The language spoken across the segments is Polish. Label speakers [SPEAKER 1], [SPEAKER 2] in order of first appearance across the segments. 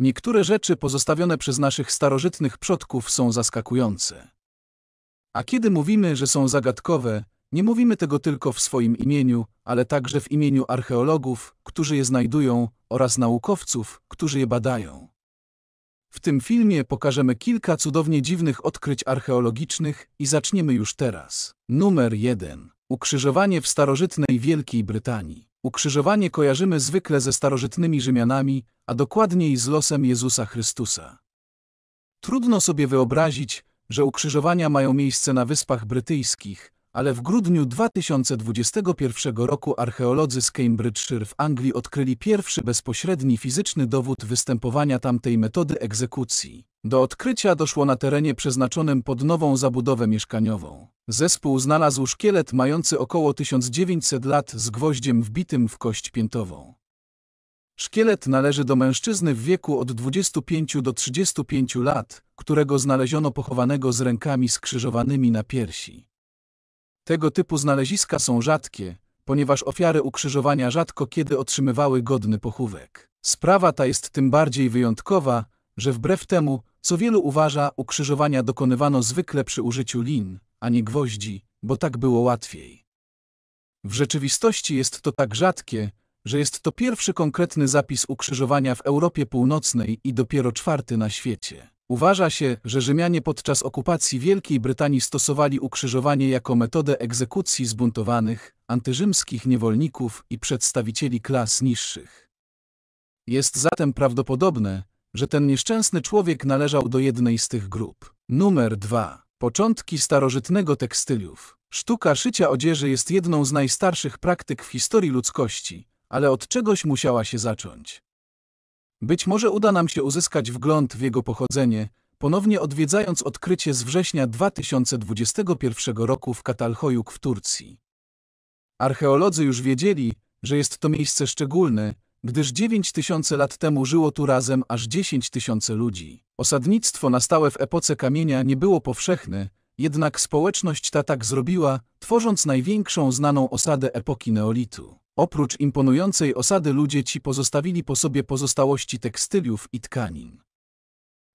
[SPEAKER 1] Niektóre rzeczy pozostawione przez naszych starożytnych przodków są zaskakujące. A kiedy mówimy, że są zagadkowe, nie mówimy tego tylko w swoim imieniu, ale także w imieniu archeologów, którzy je znajdują, oraz naukowców, którzy je badają. W tym filmie pokażemy kilka cudownie dziwnych odkryć archeologicznych i zaczniemy już teraz. Numer 1. Ukrzyżowanie w starożytnej Wielkiej Brytanii. Ukrzyżowanie kojarzymy zwykle ze starożytnymi Rzymianami, a dokładniej z losem Jezusa Chrystusa. Trudno sobie wyobrazić, że ukrzyżowania mają miejsce na Wyspach Brytyjskich, ale w grudniu 2021 roku archeolodzy z Cambridgeshire w Anglii odkryli pierwszy bezpośredni fizyczny dowód występowania tamtej metody egzekucji. Do odkrycia doszło na terenie przeznaczonym pod nową zabudowę mieszkaniową. Zespół znalazł szkielet mający około 1900 lat z gwoździem wbitym w kość piętową. Szkielet należy do mężczyzny w wieku od 25 do 35 lat, którego znaleziono pochowanego z rękami skrzyżowanymi na piersi. Tego typu znaleziska są rzadkie, ponieważ ofiary ukrzyżowania rzadko kiedy otrzymywały godny pochówek. Sprawa ta jest tym bardziej wyjątkowa, że wbrew temu, co wielu uważa, ukrzyżowania dokonywano zwykle przy użyciu lin, a nie gwoździ, bo tak było łatwiej. W rzeczywistości jest to tak rzadkie, że jest to pierwszy konkretny zapis ukrzyżowania w Europie Północnej i dopiero czwarty na świecie. Uważa się, że Rzymianie podczas okupacji Wielkiej Brytanii stosowali ukrzyżowanie jako metodę egzekucji zbuntowanych, antyrzymskich niewolników i przedstawicieli klas niższych. Jest zatem prawdopodobne, że ten nieszczęsny człowiek należał do jednej z tych grup. Numer 2. Początki starożytnego tekstyliów. Sztuka szycia odzieży jest jedną z najstarszych praktyk w historii ludzkości, ale od czegoś musiała się zacząć. Być może uda nam się uzyskać wgląd w jego pochodzenie, ponownie odwiedzając odkrycie z września 2021 roku w Katalhojuk w Turcji. Archeolodzy już wiedzieli, że jest to miejsce szczególne, gdyż 9 tysięcy lat temu żyło tu razem aż 10 tysięcy ludzi. Osadnictwo na stałe w epoce kamienia nie było powszechne, jednak społeczność ta tak zrobiła, tworząc największą znaną osadę epoki neolitu. Oprócz imponującej osady ludzie ci pozostawili po sobie pozostałości tekstyliów i tkanin.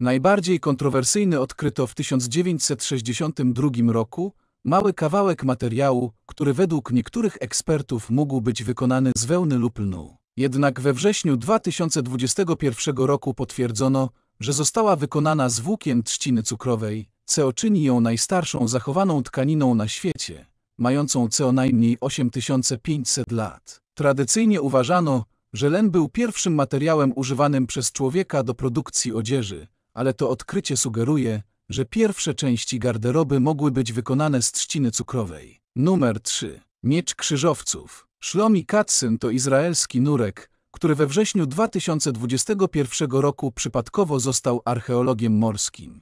[SPEAKER 1] Najbardziej kontrowersyjny odkryto w 1962 roku mały kawałek materiału, który według niektórych ekspertów mógł być wykonany z wełny lub lnu. Jednak we wrześniu 2021 roku potwierdzono, że została wykonana z włókien trzciny cukrowej, co czyni ją najstarszą zachowaną tkaniną na świecie mającą co najmniej 8500 lat. Tradycyjnie uważano, że len był pierwszym materiałem używanym przez człowieka do produkcji odzieży, ale to odkrycie sugeruje, że pierwsze części garderoby mogły być wykonane z trzciny cukrowej. Numer 3. Miecz krzyżowców. Szlomi Katsyn to izraelski nurek, który we wrześniu 2021 roku przypadkowo został archeologiem morskim.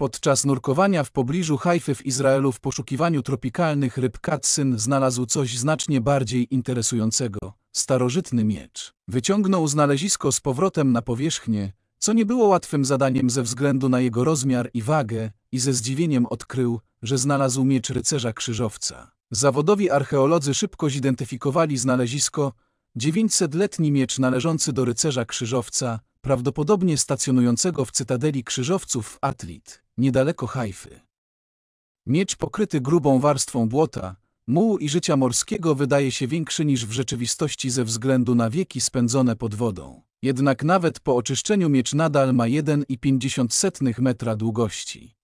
[SPEAKER 1] Podczas nurkowania w pobliżu Hajfy w Izraelu w poszukiwaniu tropikalnych ryb Katsyn znalazł coś znacznie bardziej interesującego – starożytny miecz. Wyciągnął znalezisko z powrotem na powierzchnię, co nie było łatwym zadaniem ze względu na jego rozmiar i wagę i ze zdziwieniem odkrył, że znalazł miecz rycerza krzyżowca. Zawodowi archeolodzy szybko zidentyfikowali znalezisko 900-letni miecz należący do rycerza krzyżowca – prawdopodobnie stacjonującego w cytadeli krzyżowców w Atlit, niedaleko Hajfy. Miecz pokryty grubą warstwą błota, mułu i życia morskiego wydaje się większy niż w rzeczywistości ze względu na wieki spędzone pod wodą. Jednak nawet po oczyszczeniu miecz nadal ma 1,5 metra długości.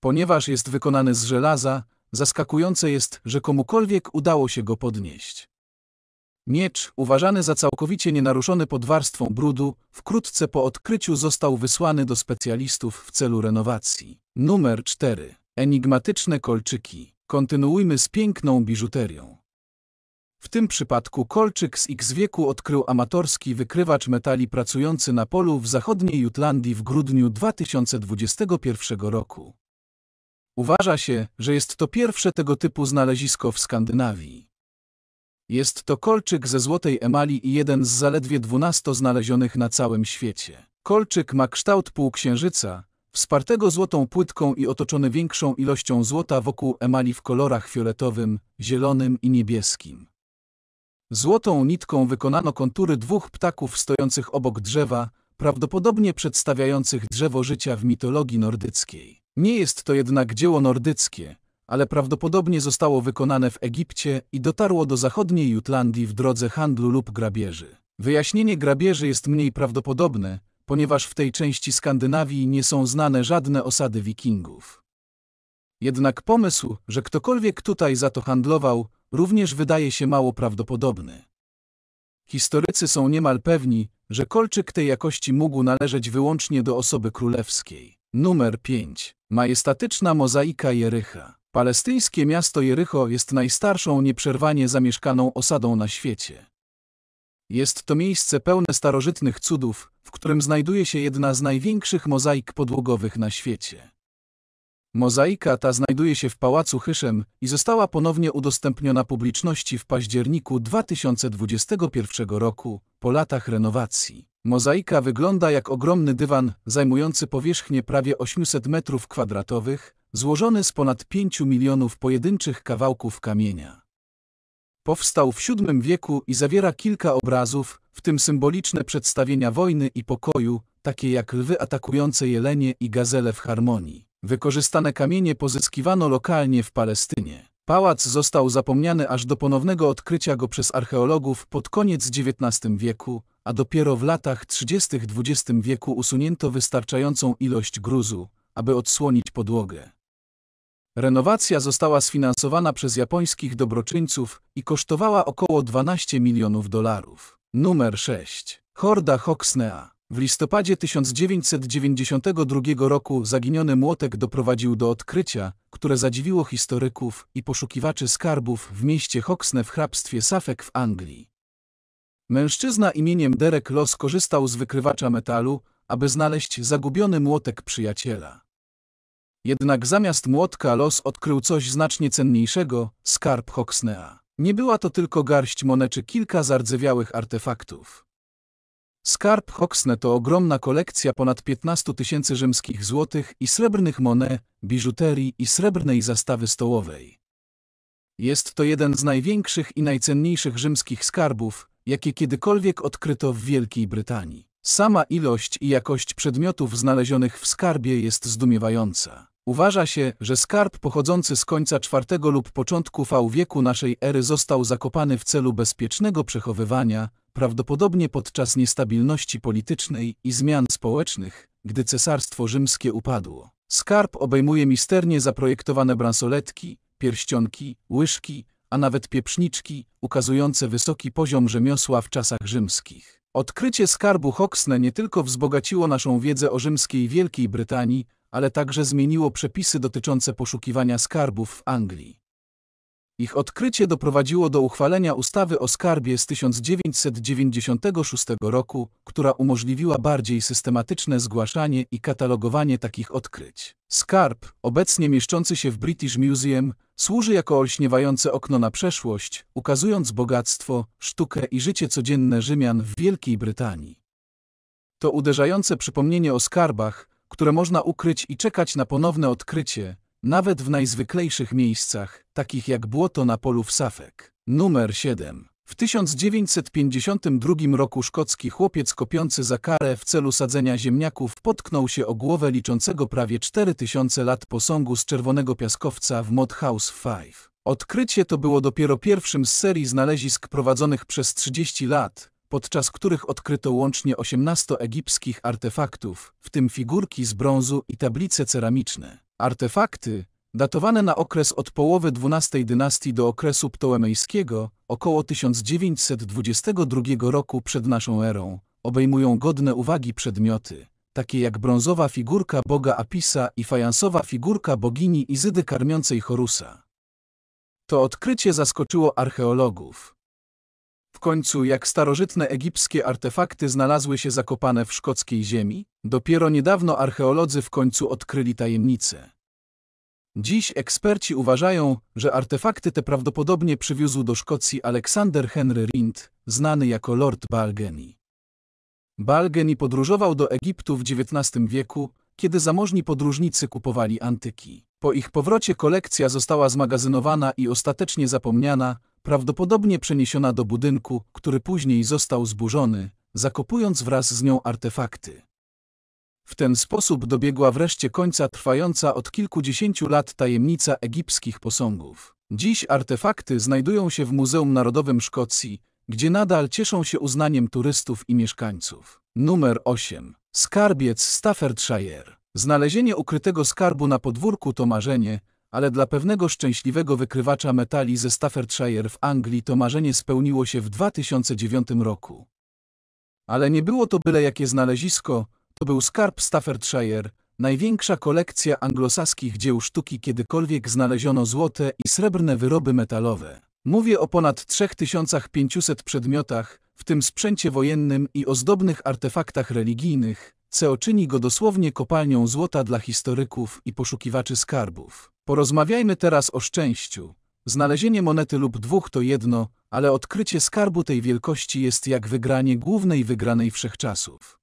[SPEAKER 1] Ponieważ jest wykonany z żelaza, zaskakujące jest, że komukolwiek udało się go podnieść. Miecz, uważany za całkowicie nienaruszony pod warstwą brudu, wkrótce po odkryciu został wysłany do specjalistów w celu renowacji. Numer 4. Enigmatyczne kolczyki. Kontynuujmy z piękną biżuterią. W tym przypadku kolczyk z X wieku odkrył amatorski wykrywacz metali pracujący na polu w zachodniej Jutlandii w grudniu 2021 roku. Uważa się, że jest to pierwsze tego typu znalezisko w Skandynawii. Jest to kolczyk ze złotej emali i jeden z zaledwie dwunastu znalezionych na całym świecie. Kolczyk ma kształt półksiężyca, wspartego złotą płytką i otoczony większą ilością złota wokół emali w kolorach fioletowym, zielonym i niebieskim. Złotą nitką wykonano kontury dwóch ptaków stojących obok drzewa, prawdopodobnie przedstawiających drzewo życia w mitologii nordyckiej. Nie jest to jednak dzieło nordyckie, ale prawdopodobnie zostało wykonane w Egipcie i dotarło do zachodniej Jutlandii w drodze handlu lub grabieży. Wyjaśnienie grabieży jest mniej prawdopodobne, ponieważ w tej części Skandynawii nie są znane żadne osady wikingów. Jednak pomysł, że ktokolwiek tutaj za to handlował, również wydaje się mało prawdopodobny. Historycy są niemal pewni, że kolczyk tej jakości mógł należeć wyłącznie do osoby królewskiej. Numer 5. Majestatyczna mozaika Jericha. Palestyńskie miasto Jericho jest najstarszą nieprzerwanie zamieszkaną osadą na świecie. Jest to miejsce pełne starożytnych cudów, w którym znajduje się jedna z największych mozaik podłogowych na świecie. Mozaika ta znajduje się w Pałacu Hyszem i została ponownie udostępniona publiczności w październiku 2021 roku, po latach renowacji. Mozaika wygląda jak ogromny dywan zajmujący powierzchnię prawie 800 metrów kwadratowych, złożony z ponad pięciu milionów pojedynczych kawałków kamienia. Powstał w VII wieku i zawiera kilka obrazów, w tym symboliczne przedstawienia wojny i pokoju, takie jak lwy atakujące jelenie i gazele w harmonii. Wykorzystane kamienie pozyskiwano lokalnie w Palestynie. Pałac został zapomniany aż do ponownego odkrycia go przez archeologów pod koniec XIX wieku, a dopiero w latach 30. XX wieku usunięto wystarczającą ilość gruzu, aby odsłonić podłogę. Renowacja została sfinansowana przez japońskich dobroczyńców i kosztowała około 12 milionów dolarów. Numer 6. Horda Hoxnea. W listopadzie 1992 roku zaginiony młotek doprowadził do odkrycia, które zadziwiło historyków i poszukiwaczy skarbów w mieście Hoxne w hrabstwie Suffolk w Anglii. Mężczyzna imieniem Derek Los korzystał z wykrywacza metalu, aby znaleźć zagubiony młotek przyjaciela. Jednak zamiast młotka los odkrył coś znacznie cenniejszego, skarb Hoxnea. Nie była to tylko garść monet czy kilka zardzewiałych artefaktów. Skarb Hoxne to ogromna kolekcja ponad 15 tysięcy rzymskich złotych i srebrnych monet, biżuterii i srebrnej zastawy stołowej. Jest to jeden z największych i najcenniejszych rzymskich skarbów, jakie kiedykolwiek odkryto w Wielkiej Brytanii. Sama ilość i jakość przedmiotów znalezionych w skarbie jest zdumiewająca. Uważa się, że skarb pochodzący z końca IV lub początku V wieku naszej ery został zakopany w celu bezpiecznego przechowywania, prawdopodobnie podczas niestabilności politycznej i zmian społecznych, gdy cesarstwo rzymskie upadło. Skarb obejmuje misternie zaprojektowane bransoletki, pierścionki, łyżki, a nawet pieprzniczki, ukazujące wysoki poziom rzemiosła w czasach rzymskich. Odkrycie skarbu Hoxne nie tylko wzbogaciło naszą wiedzę o rzymskiej Wielkiej Brytanii, ale także zmieniło przepisy dotyczące poszukiwania skarbów w Anglii. Ich odkrycie doprowadziło do uchwalenia ustawy o skarbie z 1996 roku, która umożliwiła bardziej systematyczne zgłaszanie i katalogowanie takich odkryć. Skarb, obecnie mieszczący się w British Museum, służy jako olśniewające okno na przeszłość, ukazując bogactwo, sztukę i życie codzienne Rzymian w Wielkiej Brytanii. To uderzające przypomnienie o skarbach, które można ukryć i czekać na ponowne odkrycie, nawet w najzwyklejszych miejscach, takich jak błoto na polu w Safek. Numer 7. W 1952 roku szkocki chłopiec kopiący za karę w celu sadzenia ziemniaków potknął się o głowę liczącego prawie 4000 lat posągu z czerwonego piaskowca w Mod House 5. Odkrycie to było dopiero pierwszym z serii znalezisk prowadzonych przez 30 lat, podczas których odkryto łącznie 18 egipskich artefaktów, w tym figurki z brązu i tablice ceramiczne. Artefakty, datowane na okres od połowy XII dynastii do okresu ptolemejskiego, około 1922 roku przed naszą erą, obejmują godne uwagi przedmioty, takie jak brązowa figurka boga Apisa i fajansowa figurka bogini Izydy karmiącej Horusa. To odkrycie zaskoczyło archeologów, w końcu, jak starożytne egipskie artefakty znalazły się zakopane w szkockiej ziemi, dopiero niedawno archeolodzy w końcu odkryli tajemnicę. Dziś eksperci uważają, że artefakty te prawdopodobnie przywiózł do Szkocji Aleksander Henry Rind, znany jako Lord Balgeni. Balgeni podróżował do Egiptu w XIX wieku, kiedy zamożni podróżnicy kupowali antyki. Po ich powrocie kolekcja została zmagazynowana i ostatecznie zapomniana, prawdopodobnie przeniesiona do budynku, który później został zburzony, zakopując wraz z nią artefakty. W ten sposób dobiegła wreszcie końca trwająca od kilkudziesięciu lat tajemnica egipskich posągów. Dziś artefakty znajdują się w Muzeum Narodowym Szkocji, gdzie nadal cieszą się uznaniem turystów i mieszkańców. Numer 8. Skarbiec Staffordshire. Znalezienie ukrytego skarbu na podwórku to marzenie, ale dla pewnego szczęśliwego wykrywacza metali ze Staffordshire w Anglii to marzenie spełniło się w 2009 roku. Ale nie było to byle jakie znalezisko, to był skarb Staffordshire, największa kolekcja anglosaskich dzieł sztuki kiedykolwiek znaleziono złote i srebrne wyroby metalowe. Mówię o ponad 3500 przedmiotach, w tym sprzęcie wojennym i ozdobnych artefaktach religijnych, co czyni go dosłownie kopalnią złota dla historyków i poszukiwaczy skarbów. Porozmawiajmy teraz o szczęściu. Znalezienie monety lub dwóch to jedno, ale odkrycie skarbu tej wielkości jest jak wygranie głównej wygranej wszechczasów.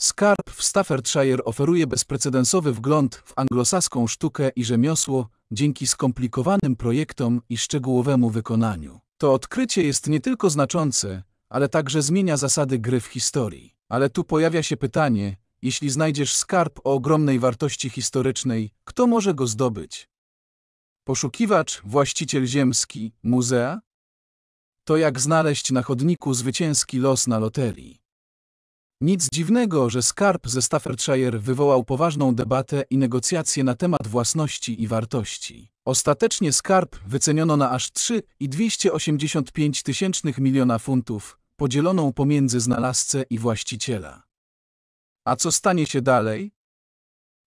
[SPEAKER 1] Skarb w Staffordshire oferuje bezprecedensowy wgląd w anglosaską sztukę i rzemiosło dzięki skomplikowanym projektom i szczegółowemu wykonaniu. To odkrycie jest nie tylko znaczące, ale także zmienia zasady gry w historii. Ale tu pojawia się pytanie, jeśli znajdziesz skarb o ogromnej wartości historycznej, kto może go zdobyć? Poszukiwacz, właściciel ziemski, muzea? To jak znaleźć na chodniku zwycięski los na loterii. Nic dziwnego, że skarb ze Staffordshire wywołał poważną debatę i negocjacje na temat własności i wartości. Ostatecznie skarb wyceniono na aż 3,285 tysięcznych miliona funtów, podzieloną pomiędzy znalazcę i właściciela. A co stanie się dalej?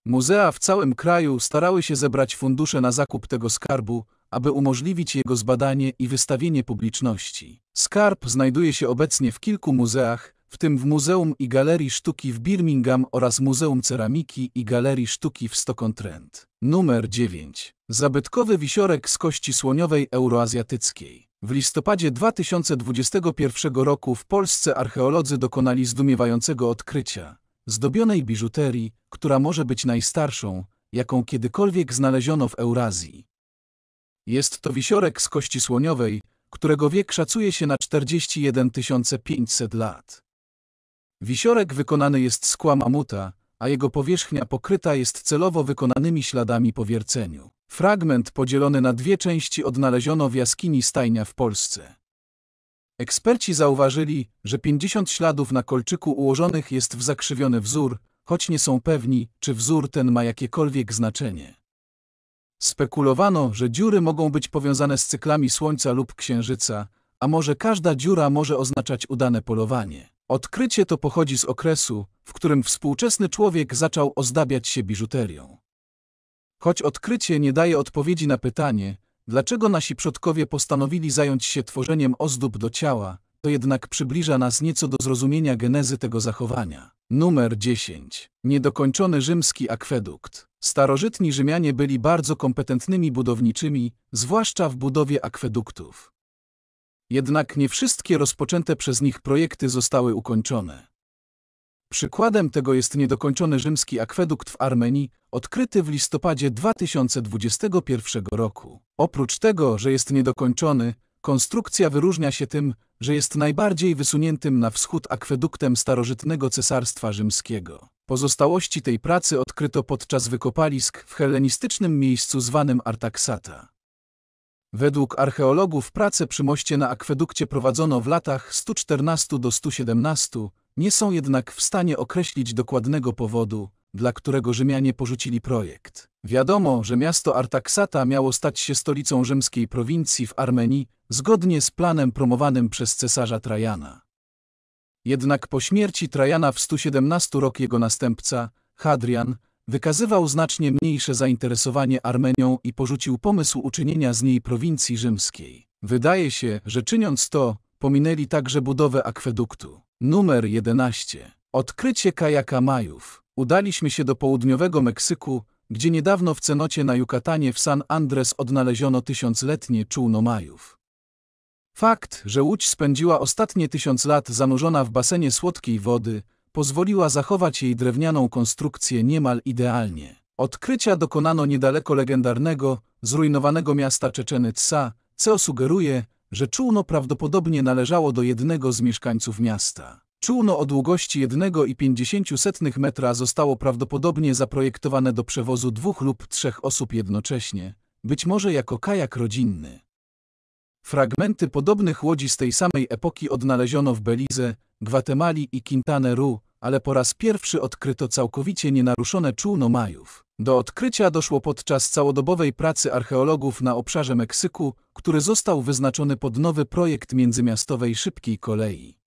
[SPEAKER 1] Muzea w całym kraju starały się zebrać fundusze na zakup tego skarbu, aby umożliwić jego zbadanie i wystawienie publiczności. Skarb znajduje się obecnie w kilku muzeach, w tym w Muzeum i Galerii Sztuki w Birmingham oraz Muzeum Ceramiki i Galerii Sztuki w Stockton-Trent. Numer 9. Zabytkowy wisiorek z kości słoniowej euroazjatyckiej. W listopadzie 2021 roku w Polsce archeolodzy dokonali zdumiewającego odkrycia zdobionej biżuterii, która może być najstarszą, jaką kiedykolwiek znaleziono w Eurazji. Jest to wisiorek z kości słoniowej, którego wiek szacuje się na 41 500 lat. Wisiorek wykonany jest z kła mamuta, a jego powierzchnia pokryta jest celowo wykonanymi śladami po wierceniu. Fragment podzielony na dwie części odnaleziono w jaskini Stajnia w Polsce. Eksperci zauważyli, że 50 śladów na kolczyku ułożonych jest w zakrzywiony wzór, choć nie są pewni, czy wzór ten ma jakiekolwiek znaczenie. Spekulowano, że dziury mogą być powiązane z cyklami Słońca lub Księżyca, a może każda dziura może oznaczać udane polowanie. Odkrycie to pochodzi z okresu, w którym współczesny człowiek zaczął ozdabiać się biżuterią. Choć odkrycie nie daje odpowiedzi na pytanie, Dlaczego nasi przodkowie postanowili zająć się tworzeniem ozdób do ciała, to jednak przybliża nas nieco do zrozumienia genezy tego zachowania. Numer 10. Niedokończony rzymski akwedukt. Starożytni Rzymianie byli bardzo kompetentnymi budowniczymi, zwłaszcza w budowie akweduktów. Jednak nie wszystkie rozpoczęte przez nich projekty zostały ukończone. Przykładem tego jest niedokończony rzymski akwedukt w Armenii, odkryty w listopadzie 2021 roku. Oprócz tego, że jest niedokończony, konstrukcja wyróżnia się tym, że jest najbardziej wysuniętym na wschód akweduktem starożytnego cesarstwa rzymskiego. Pozostałości tej pracy odkryto podczas wykopalisk w helenistycznym miejscu zwanym Artaxata. Według archeologów prace przy moście na akwedukcie prowadzono w latach 114 do 117, nie są jednak w stanie określić dokładnego powodu, dla którego Rzymianie porzucili projekt. Wiadomo, że miasto Artaxata miało stać się stolicą rzymskiej prowincji w Armenii, zgodnie z planem promowanym przez cesarza Trajana. Jednak po śmierci Trajana w 117 rok jego następca, Hadrian, wykazywał znacznie mniejsze zainteresowanie Armenią i porzucił pomysł uczynienia z niej prowincji rzymskiej. Wydaje się, że czyniąc to, pominęli także budowę akweduktu. Numer 11. Odkrycie kajaka Majów. Udaliśmy się do południowego Meksyku, gdzie niedawno w cenocie na Jukatanie w San Andres odnaleziono tysiącletnie czółno Majów. Fakt, że łódź spędziła ostatnie tysiąc lat zanurzona w basenie słodkiej wody, pozwoliła zachować jej drewnianą konstrukcję niemal idealnie. Odkrycia dokonano niedaleko legendarnego, zrujnowanego miasta Czeczeny Tsa, co sugeruje, że czółno prawdopodobnie należało do jednego z mieszkańców miasta. Czółno o długości 1,5 metra zostało prawdopodobnie zaprojektowane do przewozu dwóch lub trzech osób jednocześnie, być może jako kajak rodzinny. Fragmenty podobnych łodzi z tej samej epoki odnaleziono w Belize, Gwatemali i Quintana Roo, ale po raz pierwszy odkryto całkowicie nienaruszone czółno Majów. Do odkrycia doszło podczas całodobowej pracy archeologów na obszarze Meksyku, który został wyznaczony pod nowy projekt międzymiastowej szybkiej kolei.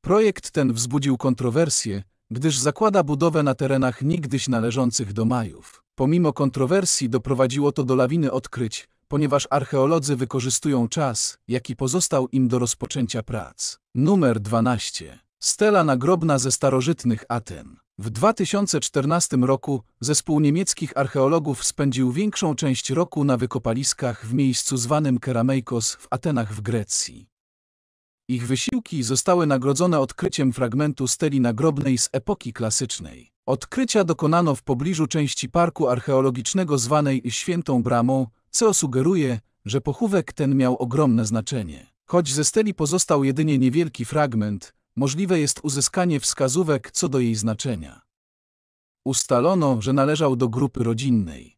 [SPEAKER 1] Projekt ten wzbudził kontrowersje, gdyż zakłada budowę na terenach niegdyś należących do Majów. Pomimo kontrowersji doprowadziło to do lawiny odkryć, ponieważ archeolodzy wykorzystują czas, jaki pozostał im do rozpoczęcia prac. Numer 12. Stela nagrobna ze starożytnych Aten. W 2014 roku zespół niemieckich archeologów spędził większą część roku na wykopaliskach w miejscu zwanym Keramejkos w Atenach w Grecji. Ich wysiłki zostały nagrodzone odkryciem fragmentu steli nagrobnej z epoki klasycznej. Odkrycia dokonano w pobliżu części parku archeologicznego zwanej Świętą Bramą, co sugeruje, że pochówek ten miał ogromne znaczenie. Choć ze steli pozostał jedynie niewielki fragment, możliwe jest uzyskanie wskazówek co do jej znaczenia. Ustalono, że należał do grupy rodzinnej.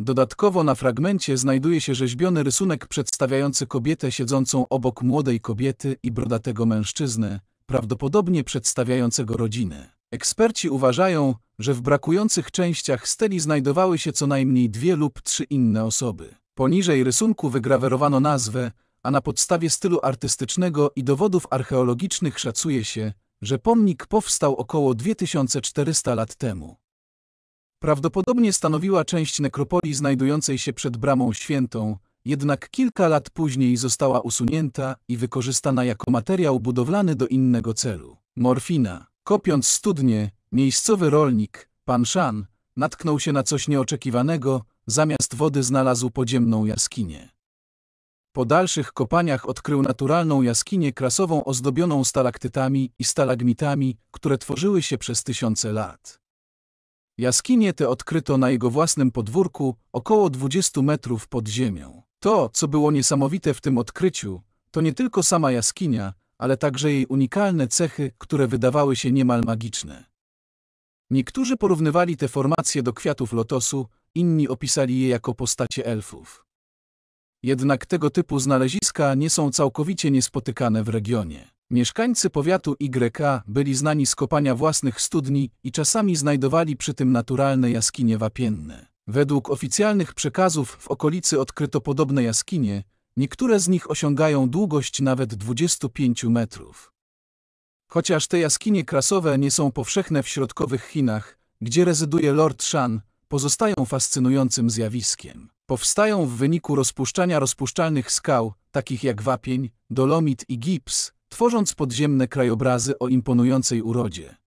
[SPEAKER 1] Dodatkowo na fragmencie znajduje się rzeźbiony rysunek przedstawiający kobietę siedzącą obok młodej kobiety i brodatego mężczyznę, prawdopodobnie przedstawiającego rodzinę. Eksperci uważają, że w brakujących częściach steli znajdowały się co najmniej dwie lub trzy inne osoby. Poniżej rysunku wygrawerowano nazwę, a na podstawie stylu artystycznego i dowodów archeologicznych szacuje się, że pomnik powstał około 2400 lat temu. Prawdopodobnie stanowiła część nekropolii znajdującej się przed Bramą Świętą, jednak kilka lat później została usunięta i wykorzystana jako materiał budowlany do innego celu. Morfina. Kopiąc studnie, miejscowy rolnik, pan Szan, natknął się na coś nieoczekiwanego, zamiast wody znalazł podziemną jaskinię. Po dalszych kopaniach odkrył naturalną jaskinię krasową ozdobioną stalaktytami i stalagmitami, które tworzyły się przez tysiące lat. Jaskinie te odkryto na jego własnym podwórku, około 20 metrów pod ziemią. To, co było niesamowite w tym odkryciu, to nie tylko sama jaskinia, ale także jej unikalne cechy, które wydawały się niemal magiczne. Niektórzy porównywali te formacje do kwiatów lotosu, inni opisali je jako postacie elfów. Jednak tego typu znaleziska nie są całkowicie niespotykane w regionie. Mieszkańcy powiatu YK byli znani z kopania własnych studni i czasami znajdowali przy tym naturalne jaskinie wapienne. Według oficjalnych przekazów w okolicy odkryto podobne jaskinie, niektóre z nich osiągają długość nawet 25 metrów. Chociaż te jaskinie krasowe nie są powszechne w środkowych Chinach, gdzie rezyduje Lord Shan, pozostają fascynującym zjawiskiem. Powstają w wyniku rozpuszczania rozpuszczalnych skał, takich jak wapień, dolomit i gips, tworząc podziemne krajobrazy o imponującej urodzie.